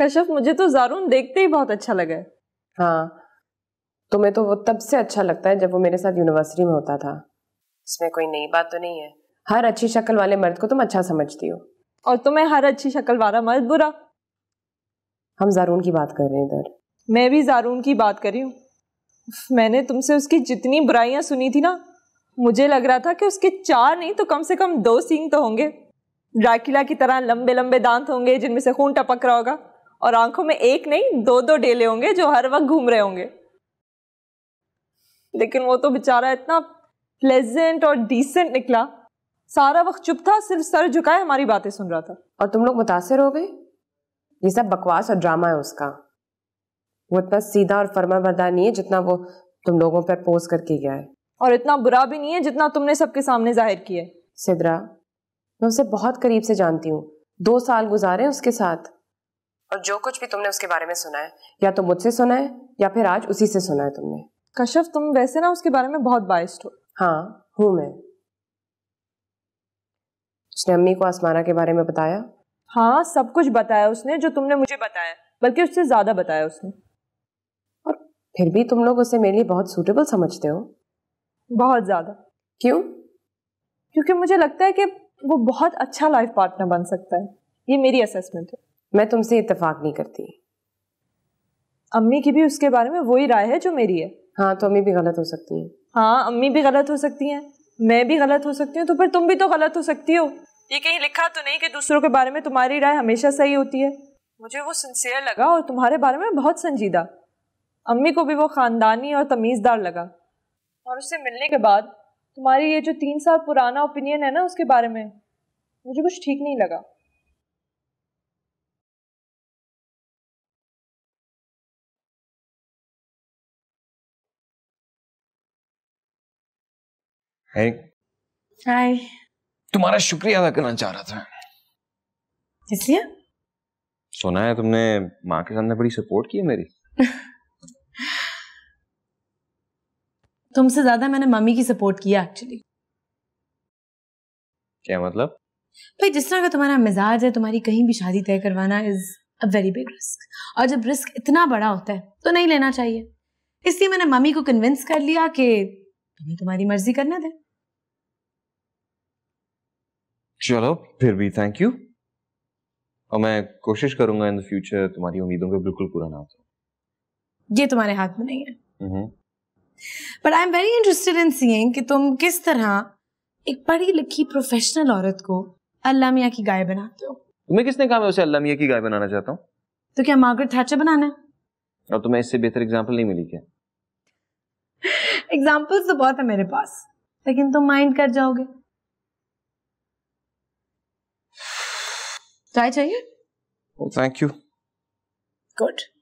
कश्यप मुझे तो जारून देखते ही बहुत अच्छा लगा हाँ तुम्हें तो वो तब से अच्छा लगता है जब वो मेरे साथ यूनिवर्सिटी में होता था इसमें कोई नई बात तो नहीं है हर अच्छी शक्ल वाले मर्द को तुम अच्छा समझती हो और तुम्हें हर अच्छी शक्ल वाला मर्द बुरा हम जारून की बात कर रहे हैं इधर मैं भी जारून की बात कर रही हूँ मैंने तुमसे उसकी जितनी बुराइयाँ सुनी थी ना मुझे लग रहा था कि उसके चार नहीं तो कम से कम दो सींग तो होंगे ड्राकिला की तरह लंबे लंबे दांत होंगे जिनमें से खून टपक रहा होगा और आंखों में एक नहीं दो दो डेले होंगे जो हर वक्त घूम रहे होंगे लेकिन वो तो बेचारा इतना प्लेजेंट और डिसेंट निकला सारा वक्त चुप था सिर्फ सर झुकाए हमारी बातें सुन रहा था और तुम लोग मुतासर हो गए ये सब बकवास और ड्रामा है उसका वो इतना सीधा और फर्मा बर्दार नहीं है जितना वो तुम लोगों पर पोज करके गया है और इतना बुरा भी नहीं है जितना तुमने सबके सामने जाहिर किया सिद्रा मैं उसे बहुत करीब से जानती हूँ दो साल गुजारे उसके साथ और जो कुछ भी तुमने उसके बारे में सुना है या तो मुझसे सुना है या फिर आज उसी से सुना है तुमने कश्यप तुम वैसे ना उसके बारे में बहुत बाइस्ड हो हाँ हूँ मैं उसने अम्मी को आसमाना के बारे में बताया हाँ सब कुछ बताया उसने जो तुमने मुझे बताया बल्कि उससे ज्यादा बताया उसने और फिर भी तुम लोग उसे मेरे लिए बहुत सूटेबल समझते हो बहुत ज्यादा क्यों क्योंकि मुझे लगता है कि वो बहुत अच्छा लाइफ पार्टनर बन सकता है ये मेरी असेसमेंट है मैं तुमसे इतफाक नहीं करती अम्मी की भी उसके बारे में वही राय है जो मेरी है हाँ तो अम्मी भी गलत हो सकती है हाँ अम्मी भी गलत हो सकती हैं मैं भी गलत हो सकती हूँ तो फिर तुम भी तो गलत हो सकती हो ये कहीं लिखा तो नहीं कि दूसरों के बारे में तुम्हारी राय हमेशा सही होती है मुझे वो सिंसियर लगा और तुम्हारे बारे में बहुत संजीदा अम्मी को भी वो ख़ानदानी और तमीज़दार लगा और उससे मिलने के बाद तुम्हारी ये जो तीन साल पुराना ओपिनियन है ना उसके बारे में मुझे कुछ ठीक नहीं लगा हाय हाय तुम्हारा शुक्रिया अदा करना चाह रहा था इसलिए सुना है तुमने माँ के सामने बड़ी सपोर्ट की है मेरी तुमसे ज्यादा मैंने मम्मी की सपोर्ट किया एक्चुअली क्या मतलब भाई जिस तरह का तुम्हारा मिजाज है तुम्हारी कहीं भी शादी तय करवाना is a very big risk और जब रिस्क इतना बड़ा होता है तो नहीं लेना चाहिए इसलिए मैंने मम्मी को कन्विंस कर लिया कि तुम्हें तुम्हारी मर्जी करना दे चलो फिर भी थैंक यू और मैं कोशिश करूंगा इन द फ्यूचर तुम्हारी उम्मीदों को बिल्कुल पूरा ना उतरूं ये तुम्हारे हाथ में नहीं है but I am very interested in seeing कि तुम किस तरह एक पढ़ी लिखी प्रोफेशनल औरत को अल्लाह मियाँ की गाय बनाते हो तुम्हें किसने कहा मैं उसे अल्लाह मियाँ की गाय बनाना चाहता हूँ तो क्या मार्गरेट थैचर बनाना है और तुम्हें तो इससे बेहतर एग्जाम्पल नहीं मिली क्या एग्जाम्पल्स तो बहुत है मेरे पास लेकिन तुम माइंड कर जाओगे चाय चाहिए थैंक यू गुड